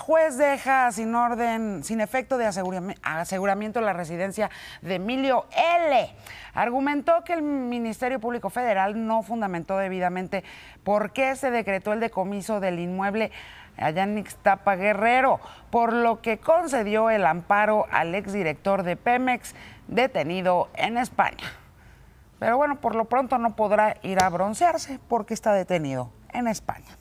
Juez deja sin orden, sin efecto de aseguramiento la residencia de Emilio L. Argumentó que el Ministerio Público Federal no fundamentó debidamente por qué se decretó el decomiso del inmueble allá en Tapa Guerrero, por lo que concedió el amparo al exdirector de Pemex detenido en España. Pero bueno, por lo pronto no podrá ir a broncearse porque está detenido en España.